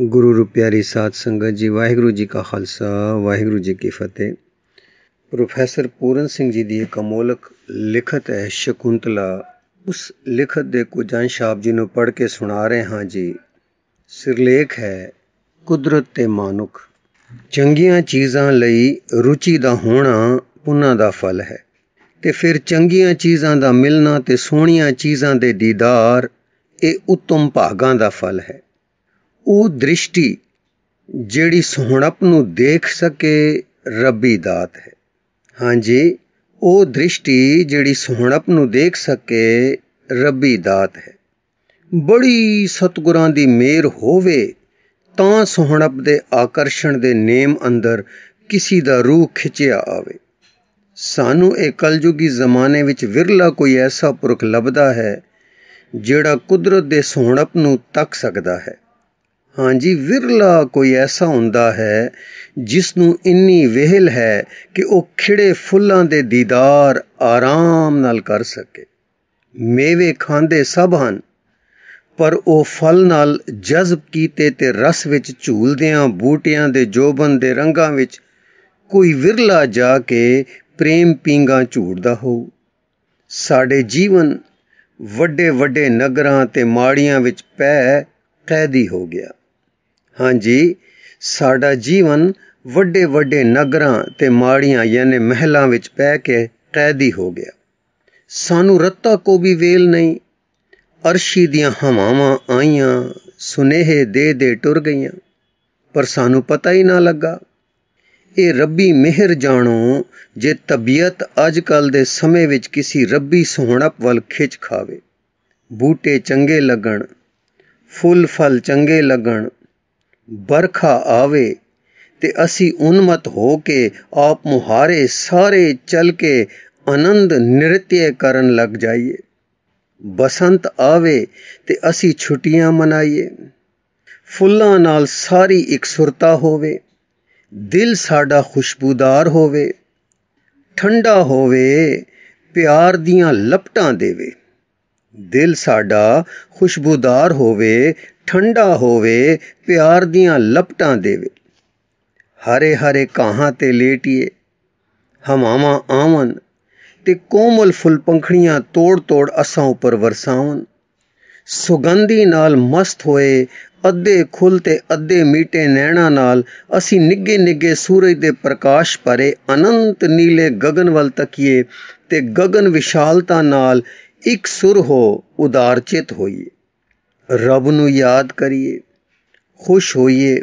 ਗੁਰੂ ਰੂਪਿਆਰੀ ਸਾਧ ਸੰਗਤ ਜੀ ਵਾਹਿਗੁਰੂ ਜੀ ਕਾ ਖਾਲਸਾ ਵਾਹਿਗੁਰੂ ਜੀ ਕੀ ਫਤਿਹ ਪ੍ਰੋਫੈਸਰ ਪੂਰਨ ਸਿੰਘ ਜੀ ਦੀ ਇੱਕ ਅਮੋਲਕ ਲਿਖਤ ਹੈ ਸ਼ਕੁੰਤਲਾ ਉਸ ਲਿਖਤ ਦੇ ਕੁਝ ਅੰਸ਼ ਆਪ ਜੀ ਨੂੰ ਪੜ੍ਹ ਕੇ ਸੁਣਾ ਰਹੇ ਹਾਂ ਜੀ ਸਿਰਲੇਖ ਹੈ ਕੁਦਰਤ ਤੇ ਮਾਨੁਖ ਚੰਗੀਆਂ ਚੀਜ਼ਾਂ ਲਈ ਰੁਚੀ ਦਾ ਹੋਣਾ ਉਹਨਾਂ ਦਾ ਫਲ ਹੈ ਤੇ ਫਿਰ ਚੰਗੀਆਂ ਚੀਜ਼ਾਂ ਦਾ ਮਿਲਣਾ ਤੇ ਸੋਹਣੀਆਂ ਚੀਜ਼ਾਂ ਦੇ ਦੀਦਾਰ ਇਹ ਉਤਮ ਭਾਗਾਂ ਦਾ ਫਲ ਹੈ ਉਹ ਦ੍ਰਿਸ਼ਟੀ ਜਿਹੜੀ ਸੁਹਣਪ ਨੂੰ ਦੇਖ ਸਕੇ ਰੱਬੀ ਦਾਤ ਹੈ ਹਾਂਜੀ ਉਹ ਦ੍ਰਿਸ਼ਟੀ ਜਿਹੜੀ ਸੁਹਣਪ ਨੂੰ ਦੇਖ ਸਕੇ ਰੱਬੀ ਦਾਤ ਹੈ ਬੜੀ ਸਤਗੁਰਾਂ ਦੀ ਮਿਹਰ ਹੋਵੇ ਤਾਂ ਸੁਹਣਪ ਦੇ ਆਕਰਸ਼ਣ ਦੇ ਨੇਮ ਅੰਦਰ ਕਿਸੇ ਦਾ ਰੂਹ ਖਿੱਚਿਆ ਆਵੇ ਸਾਨੂੰ ਇਹ ਕਲਯੁਗੀ ਜ਼ਮਾਨੇ ਵਿੱਚ ਵਿਰਲਾ ਕੋਈ ਐਸਾ ਪੁਰਖ ਲੱਭਦਾ ਹੈ ਜਿਹੜਾ ਕੁਦਰਤ ਦੇ ਸੁਹਣਪ ਨੂੰ ਤੱਕ ਸਕਦਾ ਹੈ ਹਾਂਜੀ ਵਿਰਲਾ ਕੋਈ ਐਸਾ ਹੁੰਦਾ ਹੈ ਜਿਸ ਨੂੰ ਇੰਨੀ ਵਿਹਲ ਹੈ ਕਿ ਉਹ ਖਿੜੇ ਫੁੱਲਾਂ ਦੇ ਦੀਦਾਰ ਆਰਾਮ ਨਾਲ ਕਰ ਸਕੇ ਮੇਵੇ ਖਾਂਦੇ ਸਭ ਹਨ ਪਰ ਉਹ ਫਲ ਨਾਲ ਜਜ਼ਬ ਕੀਤੇ ਤੇ ਰਸ ਵਿੱਚ ਝੂਲਦਿਆਂ ਬੂਟਿਆਂ ਦੇ ਜੋਬਨ ਦੇ ਰੰਗਾਂ ਵਿੱਚ ਕੋਈ ਵਿਰਲਾ ਜਾ ਕੇ ਪ੍ਰੇਮ ਪੀਂਗਾ ਝੂੜਦਾ ਹੋ ਸਾਡੇ ਜੀਵਨ ਵੱਡੇ ਵੱਡੇ ਨਗਰਾਂ ਤੇ ਮਾੜੀਆਂ ਵਿੱਚ ਪੈ ਕੈਦੀ ਹੋ ਗਿਆ ਹਾਂਜੀ ਸਾਡਾ ਜੀਵਨ ਵੱਡੇ ਵੱਡੇ ਨਗਰਾਂ ਤੇ ਮਾੜੀਆਂ ਯਾਨੀ ਮਹਿਲਾਂ ਵਿੱਚ ਪੈ ਕੇ ਕੈਦੀ ਹੋ ਗਿਆ ਸਾਨੂੰ ਰੱਤਾ ਕੋ ਵੀ ਵੇਲ ਨਹੀਂ ਅਰਸ਼ੀ ਦੀਆਂ ਹਵਾਵਾਂ ਆਈਆਂ ਸੁਨੇਹੇ ਦੇ ਦੇ ਟੁਰ ਗਈਆਂ ਪਰ ਸਾਨੂੰ ਪਤਾ ਹੀ ਨਾ ਲੱਗਾ ਇਹ ਰੱਬੀ ਮਿਹਰ ਜਾਣੋ ਜੇ ਤਬੀਅਤ ਅੱਜ ਕੱਲ ਦੇ ਸਮੇਂ ਵਿੱਚ ਕਿਸੇ ਰੱਬੀ ਸੁਹਣਪ ਵੱਲ ਖਿੱਚ ਖਾਵੇ ਬੂਟੇ ਚੰਗੇ ਲੱਗਣ ਫੁੱਲ ਫਲ ਚੰਗੇ ਲੱਗਣ ਬਰਖਾ ਆਵੇ ਤੇ ਅਸੀਂ ਉਨਮਤ ਹੋ ਕੇ ਆਪ ਮੁਹਾਰੇ ਸਾਰੇ ਚਲ ਕੇ ਆਨੰਦ ਨ੍ਰਿਤਯ ਕਰਨ ਲੱਗ ਜਾਈਏ ਬਸੰਤ ਆਵੇ ਤੇ ਅਸੀਂ ਛੁੱਟੀਆਂ ਮਨਾਈਏ ਫੁੱਲਾਂ ਨਾਲ ਸਾਰੀ ਇਕਸੁਰਤਾ ਹੋਵੇ ਦਿਲ ਸਾਡਾ ਖੁਸ਼ਬੂਦਾਰ ਹੋਵੇ ਠੰਡਾ ਹੋਵੇ ਪਿਆਰ ਦੀਆਂ ਲਪਟਾਂ ਦੇਵੇ ਦਿਲ ਸਾਡਾ ਖੁਸ਼ਬੂਦਾਰ ਹੋਵੇ ਠੰਡਾ ਹੋਵੇ ਪਿਆਰ ਦੀਆਂ ਲਪਟਾਂ ਦੇਵੇ ਹਰੇ ਹਰੇ ਕਾਹਾਂ ਤੇ ਲੇਟੀਏ ਹਮਾਵਾਂ ਆਵਨ ਤੇ ਕੋਮਲ ਫੁੱਲ ਪੰਖੜੀਆਂ ਤੋੜ ਤੋੜ ਅਸਾਂ ਉੱਪਰ ਵਰਸਾਉਣ ਸੁਗੰਧੀ ਨਾਲ ਮਸਤ ਹੋਏ ਅੱਧੇ ਖੁੱਲ ਤੇ ਅੱਧੇ ਮੀਟੇ ਨੈਣਾ ਨਾਲ ਅਸੀਂ ਨਿੱਗੇ ਨਿੱਗੇ ਸੂਰਜ ਦੇ ਪ੍ਰਕਾਸ਼ ਭਰੇ ਅਨੰਤ ਨੀਲੇ ਗगन ਵੱਲ ਤੱਕੀਏ ਤੇ ਗगन ਵਿਸ਼ਾਲਤਾ ਨਾਲ ਇੱਕ ਸੁਰ ਹੋ ਉਦਾਰਚਿਤ ਹੋਈਏ ਰੱਬ ਨੂੰ ਯਾਦ ਕਰੀਏ ਖੁਸ਼ ਹੋਈਏ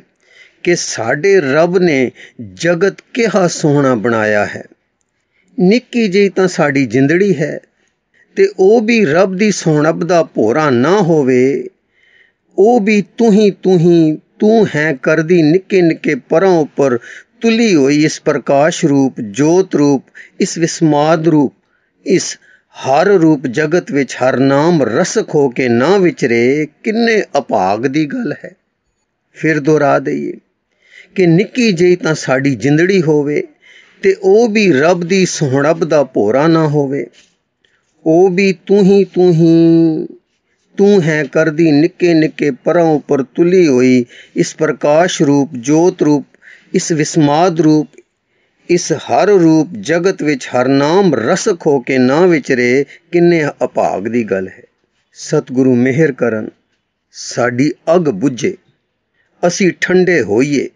ਕਿ ਸਾਡੇ ਰੱਬ ਨੇ ਜਗਤ ਕਿਹਾ ਸੋਹਣਾ ਬਣਾਇਆ ਹੈ ਨਿੱਕੀ ਜਿਹੀ ਤਾਂ ਸਾਡੀ ਜਿੰਦੜੀ ਹੈ ਤੇ ਉਹ ਵੀ ਰੱਬ ਦੀ ਸੋਹਣਬ ਦਾ ਭੋਰਾ ਨਾ ਹੋਵੇ ਉਹ ਵੀ ਤੂੰ ਹੀ ਤੂੰ ਹੀ ਤੂੰ ਹੈ ਕਰਦੀ ਨਿੱਕੇ ਨਿੱਕੇ ਪਰਾਂ ਉੱਪਰ ਤੁਲੀ ਹੋਈ ਇਸ ਪ੍ਰਕਾਸ਼ ਰੂਪ ਜੋਤ ਰੂਪ ਇਸ ਵਿਸਮਾਦ ਰੂਪ ਇਸ ਹਰ ਰੂਪ ਜਗਤ ਵਿੱਚ ਹਰ ਨਾਮ ਰਸਕ ਹੋ ਕੇ ਨਾ ਵਿਚਰੇ ਕਿੰਨੇ ਅਭਾਗ ਦੀ ਗੱਲ ਹੈ ਫਿਰ ਦੁਹਰਾ ਦਈਏ ਕਿ ਨਿੱਕੀ ਜਿਹੀ ਤਾਂ ਸਾਡੀ ਜਿੰਦੜੀ ਹੋਵੇ ਤੇ ਉਹ ਵੀ ਰੱਬ ਦੀ ਸੋਹਣਬ ਦਾ ਭੋਰਾ ਨਾ ਹੋਵੇ ਉਹ ਵੀ ਤੂੰ ਹੀ ਤੂੰ ਹੀ ਤੂੰ ਹੈ ਕਰਦੀ ਨਿੱਕੇ ਨਿੱਕੇ ਪਰਾਂ ਉਪਰ ਤੁਲੀ ਹੋਈ ਇਸ ਪ੍ਰਕਾਸ਼ ਰੂਪ ਜੋਤ ਰੂਪ ਇਸ ਵਿਸਮਾਦ ਰੂਪ ਇਸ ਹਰ ਰੂਪ ਜਗਤ ਵਿੱਚ ਹਰ ਨਾਮ ਰਸਕ ਹੋ ਕੇ ਨਾ ਵਿਚਰੇ ਕਿੰਨੇ ਅਪਾਗ ਦੀ ਗੱਲ ਹੈ ਸਤਿਗੁਰੂ ਮਿਹਰ ਕਰਨ ਸਾਡੀ ਅਗ ਬੁਝੇ ਅਸੀਂ ਠੰਡੇ ਹੋਈਏ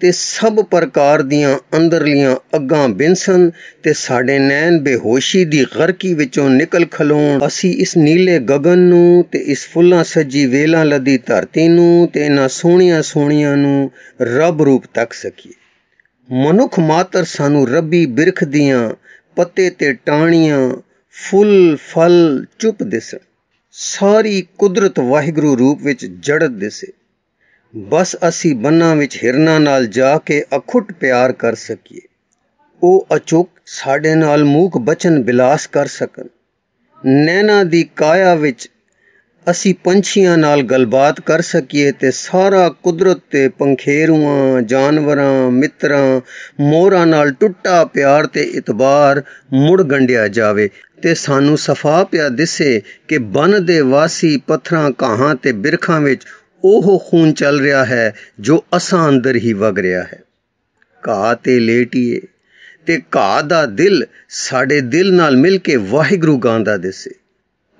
ਤੇ ਸਭ ਪ੍ਰਕਾਰ ਦੀਆਂ ਅੰਦਰਲੀਆਂ ਅੱਗਾਂ ਬਿੰਸਨ ਤੇ ਸਾਡੇ ਨੈਣ ਬੇਹੋਸ਼ੀ ਦੀ ਗਰਕੀ ਵਿੱਚੋਂ ਨਿਕਲ ਖਲੋਣ ਅਸੀਂ ਇਸ ਨੀਲੇ ਗगन ਨੂੰ ਤੇ ਇਸ ਫੁੱਲਾਂ ਸੱਜੀ ਵੇਲਾਂ ਲਦੀ ਧਰਤੀ ਨੂੰ ਤੇ ਇਹਨਾਂ ਸੋਹਣੀਆਂ ਸੋਹਣੀਆਂ ਨੂੰ ਰੱਬ ਰੂਪ ਤੱਕ ਸਕੀਏ ਮਨੁੱਖ ਮਾਤਰ ਸਾਨੂੰ ਰੱਬੀ ਬਿਰਖ ਦੀਆਂ ਪੱਤੇ ਤੇ ਟਾਣੀਆਂ ਫੁੱਲ ਫਲ ਚੁੱਪ ਦਿਸਣ ਸਾਰੀ ਕੁਦਰਤ ਵਾਹਿਗੁਰੂ ਰੂਪ ਵਿੱਚ ਜੜਤ ਦਿਸੇ ਬਸ ਅਸੀਂ ਬੰਨਾਂ ਵਿੱਚ ਹਿਰਨਾ ਨਾਲ ਜਾ ਕੇ ਅਖੁੱਟ ਪਿਆਰ ਕਰ ਸਕੀਏ ਉਹ ਅਚੁੱਕ ਸਾਡੇ ਨਾਲ ਮੂਕ ਬਚਨ ਬਿਲਾਸ ਕਰ ਸਕਣ ਨੈਣਾ ਦੀ ਕਾਇਆ ਵਿੱਚ ਅਸੀਂ ਪੰਛੀਆਂ ਨਾਲ ਗੱਲਬਾਤ ਕਰ ਸਕੀਏ ਤੇ ਸਾਰਾ ਕੁਦਰਤ ਤੇ ਪੰਖੇਰੂਆਂ ਜਾਨਵਰਾਂ ਮਿੱਤਰਾਂ ਮੋਰਾਂ ਨਾਲ ਟੁੱਟਾ ਪਿਆਰ ਤੇ ਇਤਬਾਰ ਮੁੜ ਗੰਢਿਆ ਜਾਵੇ ਤੇ ਸਾਨੂੰ ਸਫਾ ਪਿਆ ਦਿਸੇ ਕਿ ਬਨ ਦੇ ਵਾਸੀ ਪੱਥਰਾਂ ਕਾਹਾਂ ਤੇ ਬਿਰਖਾਂ ਵਿੱਚ ਉਹ ਖੂਨ ਚੱਲ ਰਿਹਾ ਹੈ ਜੋ ਅਸਾਂ ਅੰਦਰ ਹੀ ਵਗ ਰਿਹਾ ਹੈ ਘਾ ਤੇ ਲੇਟੀਏ ਤੇ ਘਾ ਦਾ ਦਿਲ ਸਾਡੇ ਦਿਲ ਨਾਲ ਮਿਲ ਕੇ ਵਾਹਿਗੁਰੂ ਗਾਉਂਦਾ ਦਿਸੇ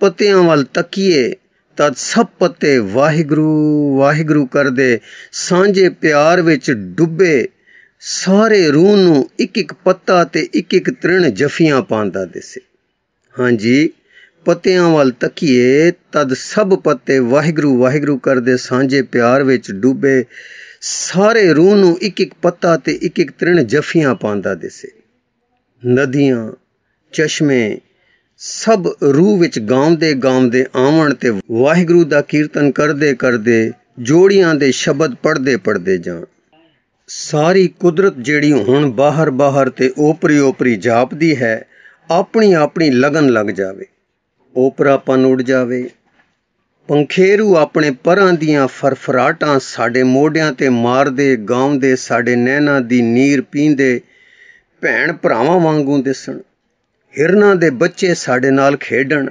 ਪੱਤਿਆਂ ਵੱਲ ਤੱਕੀਏ ਤਦ ਸਭ ਪੱਤੇ ਵਾਹਿਗੁਰੂ ਵਾਹਿਗੁਰੂ ਕਰਦੇ ਸਾਂਝੇ ਪਿਆਰ ਵਿੱਚ ਡੁੱਬੇ ਸਾਰੇ ਰੂਹ ਨੂੰ ਇੱਕ ਇੱਕ ਪੱਤਾ ਤੇ ਇੱਕ ਇੱਕ ਤ੍ਰਿਣ ਜਫੀਆਂ ਪਾਉਂਦਾ ਦਿਸੇ ਹਾਂਜੀ ਪੱਤਿਆਂ ਵੱਲ ਤਕੀਏ ਤਦ ਸਭ ਪੱਤੇ ਵਾਹਿਗੁਰੂ ਵਾਹਿਗੁਰੂ ਕਰਦੇ ਸਾਂਝੇ ਪਿਆਰ ਵਿੱਚ ਡੁੱਬੇ ਸਾਰੇ ਰੂਹ ਨੂੰ ਇੱਕ ਇੱਕ ਪੱਤਾ ਤੇ ਇੱਕ ਇੱਕ ਤ੍ਰਿਣ ਜਫੀਆਂ ਪਾਉਂਦਾ ਦਿਸੇ ਨਦੀਆਂ ਚਸ਼ਮੇ ਸਭ ਰੂਹ ਵਿੱਚ ਗਾਉਂਦੇ ਗਾਉਂਦੇ ਆਵਣ ਤੇ ਵਾਹਿਗੁਰੂ ਦਾ ਕੀਰਤਨ ਕਰਦੇ ਕਰਦੇ ਜੋੜੀਆਂ ਦੇ ਸ਼ਬਦ ਪੜਦੇ ਪੜਦੇ ਜਾਣ ਸਾਰੀ ਕੁਦਰਤ ਜਿਹੜੀ ਹੁਣ ਬਾਹਰ ਬਾਹਰ ਤੇ ਓਪਰੀ ਓਪਰੀ ਜਾਪਦੀ ਹੈ ਆਪਣੀ ਆਪਣੀ ਲਗਨ ਲੱਗ ਜਾਵੇ ਓਪਰਾਪਨ ਉੱਡ ਜਾਵੇ ਪੰਖੇਰੂ ਆਪਣੇ ਪਰਾਂ ਦੀਆਂ ਫਰਫਰਾਟਾਂ ਸਾਡੇ ਮੋਢਿਆਂ ਤੇ ਮਾਰਦੇ ਗਾਉਂਦੇ ਸਾਡੇ ਨੈਣਾਂ ਦੀ ਨੀਰ ਪੀਂਦੇ ਭੈਣ ਭਰਾਵਾਂ ਵਾਂਗੂ ਦਿਸਣ ਹਿਰਨਾਂ ਦੇ ਬੱਚੇ ਸਾਡੇ ਨਾਲ ਖੇਡਣ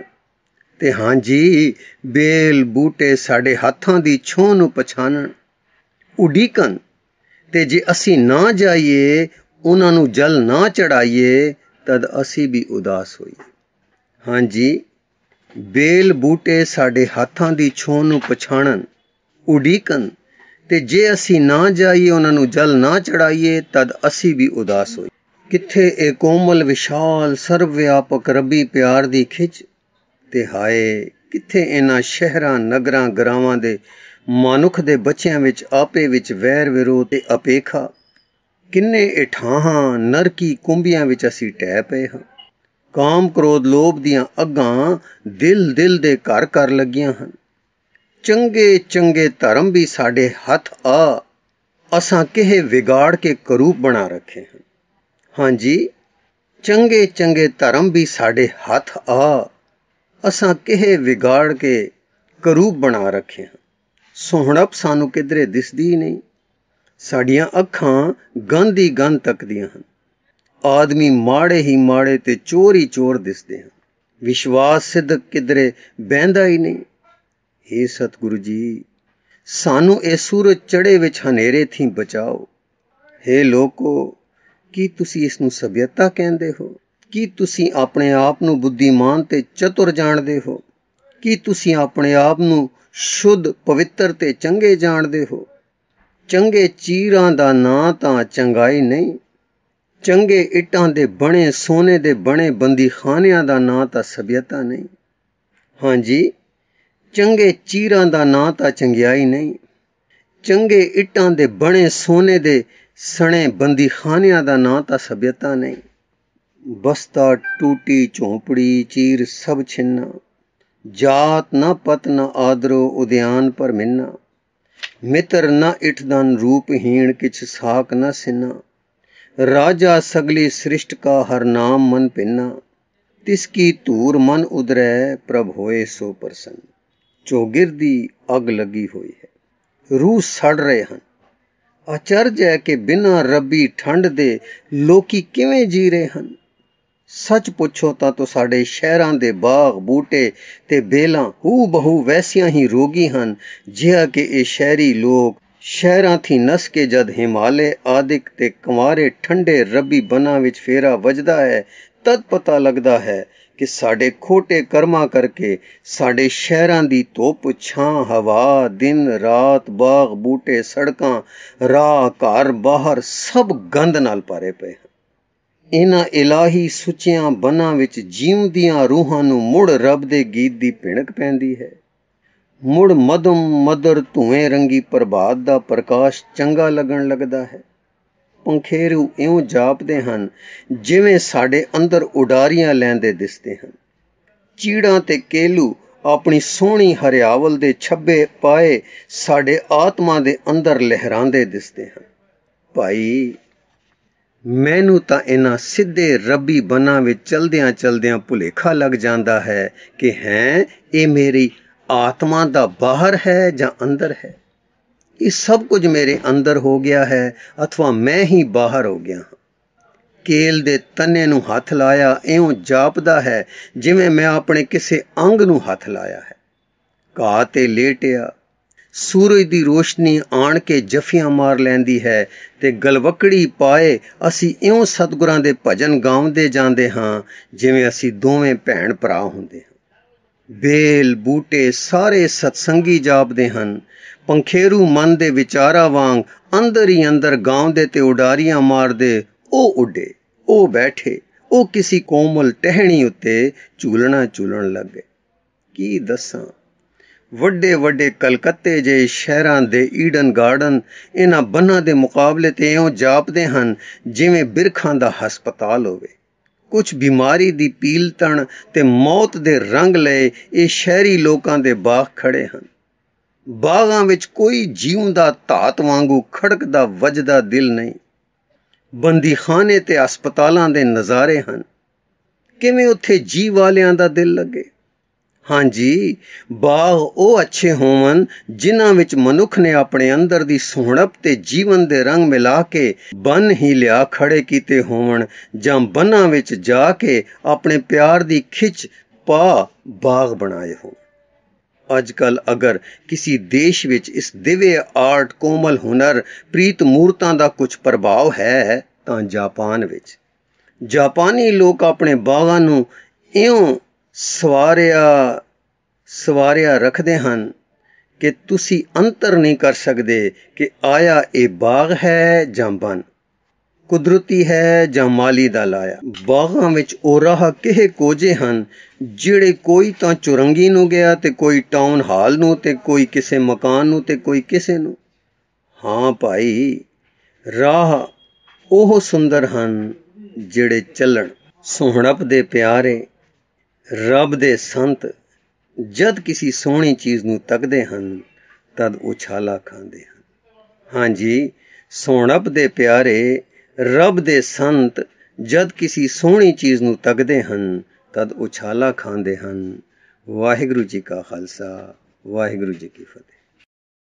ਤੇ ਹਾਂਜੀ ਬੇਲ ਬੂਟੇ ਸਾਡੇ ਹੱਥਾਂ ਦੀ ਛੋਹ ਨੂੰ ਪਛਾਣਨ ਉਡੀਕਨ ਤੇ ਜੇ ਅਸੀਂ ਨਾ ਜਾਈਏ ਉਹਨਾਂ ਨੂੰ ਜਲ ਨਾ ਚੜਾਈਏ ਤਦ ਅਸੀਂ ਵੀ ਉਦਾਸ ਹੋਈਏ ਹਾਂਜੀ ਬੇਲ ਬੂਟੇ ਸਾਡੇ ਹੱਥਾਂ ਦੀ ਛੋਹ ਨੂੰ ਪਛਾਣਨ ਉਡੀਕਨ ਤੇ ਜੇ ਅਸੀਂ ਨਾ ਜਾਈਏ ਉਹਨਾਂ ਨੂੰ ਜਲ ਨਾ ਚੜਾਈਏ ਤਦ ਅਸੀਂ ਵੀ ਉਦਾਸ ਹੋਈਏ ਕਿੱਥੇ ਇਹ ਕੋਮਲ ਵਿਸ਼ਾਲ ਸਰਵ ਵਿਆਪਕ ਰੱਬੀ ਪਿਆਰ ਦੀ ਖਿੱਚ ਤੇ ਹਾਏ ਕਿੱਥੇ ਇਹਨਾਂ ਸ਼ਹਿਰਾਂ ਨਗਰਾਂ ਗਰਾਵਾਂ ਦੇ ਮਨੁੱਖ ਦੇ ਬੱਚਿਆਂ ਵਿੱਚ ਆਪੇ ਵਿੱਚ ਵੈਰ ਵਿਰੋਧ ਤੇ ਅਪੇਖਾ ਕਿੰਨੇ ਇਠਾਹਾਂ ਨਰਕੀ ਕੁੰਬੀਆਂ ਵਿੱਚ ਅਸੀਂ ਟੈ ਪਏ ਹਾਂ ਕਾਮ ਕ੍ਰੋਧ ਲੋਭ ਦੀਆਂ ਅੱਗਾਂ ਦਿਲ ਦਿਲ ਦੇ ਘਰ ਕਰ ਲੱਗੀਆਂ ਹਨ ਚੰਗੇ ਚੰਗੇ ਧਰਮ ਵੀ ਸਾਡੇ ਹੱਥ ਆ ਅਸਾਂ ਕਿਹੇ ਵਿਗਾੜ ਕੇ ਕਰੂਪ ਬਣਾ ਰੱਖੇ ਹਨ ਹਾਂਜੀ ਚੰਗੇ ਚੰਗੇ ਧਰਮ ਵੀ ਸਾਡੇ ਹੱਥ ਆ ਅਸਾਂ ਕਿਹੇ ਵਿਗਾੜ ਕੇ ਕਰੂਪ ਬਣਾ ਰੱਖਿਆ ਸੋਹਣਪ ਸਾਨੂੰ ਕਿਧਰੇ ਦਿਸਦੀ ਨਹੀਂ ਸਾਡੀਆਂ ਅੱਖਾਂ ਗੰਦੀ ਗੰਦ ਤੱਕਦੀਆਂ ਹਨ ਆਦਮੀ ਮਾੜੇ ਹੀ ਮਾੜੇ ਤੇ ਚੋਰੀ ਚੋਰ ਦਿਸਦੇ ਹਨ ਵਿਸ਼ਵਾਸ ਸਿੱਧ ਕਿਧਰੇ ਬਹਿੰਦਾ ਹੀ ਨਹੀਂ ਏ ਸਤਿਗੁਰੂ ਜੀ ਸਾਨੂੰ ਇਹ ਸੂਰਜ ਚੜੇ ਵਿੱਚ ਹਨੇਰੇ ਥੀ ਬਚਾਓ ਏ ਲੋਕੋ ਕੀ ਤੁਸੀਂ ਇਸ ਨੂੰ ਸਭਿਅਤਾ ਕਹਿੰਦੇ ਹੋ ਕੀ ਤੁਸੀਂ ਆਪਣੇ ਆਪ ਨੂੰ ਬੁੱਧੀਮਾਨ ਤੇ ਚਤੁਰ ਜਾਣਦੇ ਹੋ ਕੀ ਤੁਸੀਂ ਆਪਣੇ ਆਪ ਨੂੰ ਸ਼ੁੱਧ ਪਵਿੱਤਰ ਤੇ ਚੰਗੇ ਜਾਣਦੇ ਹੋ ਚੰਗੇ ਚੀਰਾਂ ਦਾ ਨਾਂ ਤਾਂ ਚੰਗਾਈ ਨਹੀਂ ਚੰਗੇ ਇਟਾਂ ਦੇ ਬਣੇ ਸੋਨੇ ਦੇ ਬਣੇ ਬੰਦੀਖਾਨਿਆਂ ਦਾ ਨਾਂ ਤਾਂ ਸਭਿਅਤਾ ਨਹੀਂ ਹਾਂਜੀ ਚੰਗੇ ਚੀਰਾਂ ਦਾ ਨਾਂ ਤਾਂ ਚੰਗਿਆਈ ਨਹੀਂ ਚੰਗੇ ਇਟਾਂ ਦੇ ਬਣੇ ਸੋਨੇ ਦੇ ਸਣੇ ਬੰਦੀ ਖਾਨਿਆਂ ਦਾ ਨਾਂ ਤਾਂ ਸਭਿਅਤਾ ਨਹੀਂ ਬਸਤਾ ਟੂਟੀ ਝੋਂਪੜੀ ਚੀਰ ਸਭ ਛਿੰਨਾ ਜਾਤ ਨਾ ਪਤ ਨਾ ਆਦਰੋ ਉਦਿਆਨ ਪਰ ਮਿੰਨਾ ਮਿੱਤਰ ਨਾ ਇਠਦਨ ਰੂਪਹੀਣ ਕਿਛ ਸਾਖ ਨਾ ਸਿਨਾ ਰਾਜਾ ਸਗਲੀ ਸ੍ਰਿਸ਼ਟ ਕਾ ਹਰ ਨਾਮ ਮਨ ਪਿੰਨਾ ਤਿਸ ਕੀ ਧੂਰ ਮਨ ਉਦਰੈ ਪ੍ਰਭ ਹੋਏ ਸੋ ਪ੍ਰਸੰਨ ਚੋਗਿਰਦੀ ਅਗ ਲੱਗੀ ਹੋਈ ਹੈ ਰੂਹ ਸੜ ਰਹੇ ਹਨ ਅਚਰਜ ਹੈ ਕਿ ਬਿਨਾਂ ਰੱਬੀ ਠੰਡ ਦੇ ਲੋਕੀ ਕਿਵੇਂ ਜੀ ਰਹੇ ਹਨ ਸੱਚ ਪੁੱਛੋ ਤਾਂ ਤੋ ਸਾਡੇ ਸ਼ਹਿਰਾਂ ਦੇ ਬਾਗ ਬੂਟੇ ਤੇ ਬੇਲਾਂ ਹੂ ਬਹੂ ਵੈਸੀਆਂ ਹੀ ਰੋਗੀ ਹਨ ਜਿਹਾ ਕਿ ਇਹ ਸ਼ਹਿਰੀ ਲੋਕ ਸ਼ਹਿਰਾਂ ਥੀ ਨਸ ਕੇ ਜਦ ਹਿਮਾਲੇ ਆਦਿਕ ਤੇ ਕੁਮਾਰੇ ਠੰਡੇ ਰੱਬੀ ਬਨਾ ਵਿੱਚ ਫੇਰਾ ਵੱਜਦਾ ਹੈ ਤਦ ਪਤਾ ਲੱਗਦਾ ਹੈ ਕਿ ਸਾਡੇ ਖੋਟੇ ਕਰਮਾਂ ਕਰਕੇ ਸਾਡੇ ਸ਼ਹਿਰਾਂ ਦੀ ਧੁੱਪ ਛਾਂ ਹਵਾ ਦਿਨ ਰਾਤ ਬਾਗ ਬੂਟੇ ਸੜਕਾਂ ਰਾਹ ਘਰ ਬਾਹਰ ਸਭ ਗੰਦ ਨਾਲ ਭਰੇ ਪਏ ਇਹਨਾਂ ਇਲਾਹੀ ਸੁਚਿਆਂ ਬਨਾਂ ਵਿੱਚ ਜੀਵਦੀਆਂ ਰੂਹਾਂ ਨੂੰ ਮੁੜ ਰੱਬ ਦੇ ਗੀਤ ਦੀ ਭਿਣਕ ਪੈਂਦੀ ਹੈ ਮੁੜ ਮਦਮ ਮਦਰ ਧੂਏ ਰੰਗੀ ਪ੍ਰਭਾਤ ਦਾ ਪ੍ਰਕਾਸ਼ ਚੰਗਾ ਲੱਗਣ ਲੱਗਦਾ ਹੈ ਪੰਖੇਰੂ ਇਉਂ ਜਾਪਦੇ ਹਨ ਜਿਵੇਂ ਸਾਡੇ ਅੰਦਰ ਉਡਾਰੀਆਂ ਲੈਂਦੇ ਦਿਸਦੇ ਹਨ ਚੀੜਾਂ ਤੇ ਕੇਲੂ ਆਪਣੀ ਸੋਹਣੀ ਹਰਿਆਵਲ ਦੇ ਛੱਬੇ ਪਾਏ ਸਾਡੇ ਆਤਮਾ ਦੇ ਅੰਦਰ ਲਹਿਰਾਂਦੇ ਦਿਸਦੇ ਹਨ ਭਾਈ ਮੈਨੂੰ ਤਾਂ ਇਹਨਾਂ ਸਿੱਧੇ ਰੱਬੀ ਬਨਾਂ ਵਿੱਚ ਚਲਦਿਆਂ ਚਲਦਿਆਂ ਭੁਲੇਖਾ ਲੱਗ ਜਾਂਦਾ ਹੈ ਕਿ ਹੈ ਇਹ ਮੇਰੀ ਆਤਮਾ ਦਾ ਬਾਹਰ ਹੈ ਜਾਂ ਅੰਦਰ ਹੈ ਇਹ ਸਭ ਕੁਝ ਮੇਰੇ ਅੰਦਰ ਹੋ ਗਿਆ ਹੈ अथवा ਮੈਂ ਹੀ ਬਾਹਰ ਹੋ ਗਿਆ ਹਾਂ ਕੇਲ ਦੇ ਤਨੇ ਨੂੰ ਹੱਥ ਲਾਇਆ ਇਉਂ ਜਾਪਦਾ ਹੈ ਜਿਵੇਂ ਮੈਂ ਆਪਣੇ ਕਿਸੇ ਅੰਗ ਨੂੰ ਹੱਥ ਲਾਇਆ ਹੈ ਘਾਹ ਤੇ ਲੇਟਿਆ ਸੂਰਜ ਦੀ ਰੋਸ਼ਨੀ ਆਣ ਕੇ ਜਫੀਆਂ ਮਾਰ ਲੈਂਦੀ ਹੈ ਤੇ ਗਲਵਕੜੀ ਪਾਏ ਅਸੀਂ ਇਉਂ ਸਤਗੁਰਾਂ ਦੇ ਭਜਨ ਗਾਉਂਦੇ ਜਾਂਦੇ ਹਾਂ ਜਿਵੇਂ ਅਸੀਂ ਦੋਵੇਂ ਭੈਣ ਭਰਾ ਹੁੰਦੇ ਹਾਂ ਬੇਲ ਬੂਟੇ ਸਾਰੇ ਸਤਸੰਗੀ ਜਾਪਦੇ ਹਨ ਪੰਖੇਰੂ ਮਨ ਦੇ ਵਿਚਾਰਾ ਵਾਂਗ ਅੰਦਰ ਹੀ ਅੰਦਰ ਗਾਉਂਦੇ ਤੇ ਉਡਾਰੀਆਂ ਮਾਰਦੇ ਉਹ ਉੱਡੇ ਉਹ ਬੈਠੇ ਉਹ ਕਿਸੇ ਕੋਮਲ ਟਹਿਣੀ ਉੱਤੇ ਝੂਲਣਾ ਝੂਲਣ ਲੱਗੇ ਕੀ ਦੱਸਾਂ ਵੱਡੇ ਵੱਡੇ ਕਲਕੱਤੇ ਜੇ ਸ਼ਹਿਰਾਂ ਦੇ ਈਡਨ ਗਾਰਡਨ ਇਹਨਾਂ ਬੰਨਾਂ ਦੇ ਮੁਕਾਬਲੇ ਤੇ ਇਉਂ ਜਾਪਦੇ ਹਨ ਜਿਵੇਂ ਬਿਰਖਾਂ ਦਾ ਹਸਪਤਾਲ ਹੋਵੇ ਕੁਝ ਬਿਮਾਰੀ ਦੀ ਪੀਲਤਣ ਤੇ ਮੌਤ ਦੇ ਰੰਗ ਲਏ ਇਹ ਸ਼ਹਿਰੀ ਲੋਕਾਂ ਦੇ ਬਾਗ ਖੜੇ ਹਨ ਬਾਗਾਂ ਵਿੱਚ ਕੋਈ ਦਾ ਧਾਤ ਵਾਂਗੂ ਖੜਕਦਾ ਵੱਜਦਾ ਦਿਲ ਨਹੀਂ ਬੰਦੀਖਾਨੇ ਤੇ ਹਸਪਤਾਲਾਂ ਦੇ ਨਜ਼ਾਰੇ ਹਨ ਕਿਵੇਂ ਉੱਥੇ ਜੀ ਵਾਲਿਆਂ ਦਾ ਦਿਲ ਲੱਗੇ ਹਾਂਜੀ ਬਾਗ ਉਹ ਅੱਛੇ ਹੋਵਨ ਜਿਨ੍ਹਾਂ ਵਿੱਚ ਮਨੁੱਖ ਨੇ ਆਪਣੇ ਅੰਦਰ ਦੀ ਸੋਹਣਪ ਤੇ ਜੀਵਨ ਦੇ ਰੰਗ ਮਿਲਾ ਕੇ ਬਨ ਹੀ ਲਿਆ ਖੜੇ ਕੀਤੇ ਹੋਵਨ ਜਾਂ ਬਨਾਂ ਵਿੱਚ ਜਾ ਕੇ ਆਪਣੇ ਪਿਆਰ ਦੀ ਖਿੱਚ ਪਾ ਬਾਗ ਬਣਾਏ ਹੋਣ ਕੱਲ ਅਗਰ ਕਿਸੇ ਦੇਸ਼ ਵਿੱਚ ਇਸ ਦਿਵੇ ਆਰਟ ਕੋਮਲ ਹੁਨਰ ਪ੍ਰੀਤ ਮੂਰਤਾਂ ਦਾ ਕੁਝ ਪ੍ਰਭਾਵ ਹੈ ਤਾਂ ਜਾਪਾਨ ਵਿੱਚ ਜਾਪਾਨੀ ਲੋਕ ਆਪਣੇ ਬਾਗਾਂ ਨੂੰ ਇਉਂ ਸਵਾਰਿਆ ਸਵਾਰਿਆ ਰੱਖਦੇ ਹਨ ਕਿ ਤੁਸੀਂ ਅੰਤਰ ਨਹੀਂ ਕਰ ਸਕਦੇ ਕਿ ਆਇਆ ਇਹ ਬਾਗ ਹੈ ਜਾਂ ਬਨ ਕੁਦਰਤੀ ਹੈ ਜਾਂ ਮਾਲੀ ਦਾ ਲਾਇਆ ਬਾਗਾਂ ਵਿੱਚ ਉਹ ਰਾਹ ਕਿਹੇ ਕੋਜੇ ਹਨ ਜਿਹੜੇ ਕੋਈ ਤਾਂ ਚੁਰੰਗੀ ਨੂੰ ਗਿਆ ਤੇ ਕੋਈ ਟਾਊਨ ਹਾਲ ਨੂੰ ਤੇ ਕੋਈ ਕਿਸੇ ਮਕਾਨ ਨੂੰ ਤੇ ਕੋਈ ਕਿਸੇ ਨੂੰ ਹਾਂ ਭਾਈ ਰਾਹ ਉਹ ਸੁੰਦਰ ਹਨ ਜਿਹੜੇ ਚੱਲਣ ਸੋਹਣਪ ਦੇ ਪਿਆਰੇ ਰੱਬ ਦੇ ਸੰਤ ਜਦ ਕਿਸੇ ਸੋਹਣੀ ਚੀਜ਼ ਨੂੰ ਤੱਕਦੇ ਹਨ ਤਦ ਉਛਾਲਾ ਖਾਂਦੇ ਹਨ ਹਾਂਜੀ ਸੋਹਣਪ ਦੇ ਪਿਆਰੇ ਰੱਬ ਦੇ ਸੰਤ ਜਦ ਕਿਸੇ ਸੋਹਣੀ ਚੀਜ਼ ਨੂੰ ਤੱਕਦੇ ਹਨ ਤਦ ਉਛਾਲਾ ਖਾਂਦੇ ਹਨ ਵਾਹਿਗੁਰੂ ਜੀ ਕਾ ਖਾਲਸਾ ਵਾਹਿਗੁਰੂ ਜੀ ਕੀ ਫਤਿਹ